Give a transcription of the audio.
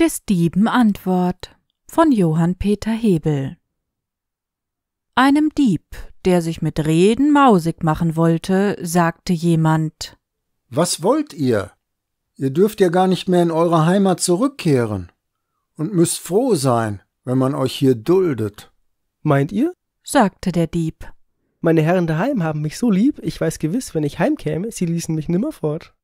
Des Dieben Antwort von Johann Peter Hebel Einem Dieb, der sich mit Reden mausig machen wollte, sagte jemand Was wollt ihr? Ihr dürft ja gar nicht mehr in eure Heimat zurückkehren und müsst froh sein, wenn man euch hier duldet. Meint ihr? sagte der Dieb. Meine Herren daheim haben mich so lieb, ich weiß gewiss, wenn ich heimkäme, sie ließen mich nimmer fort.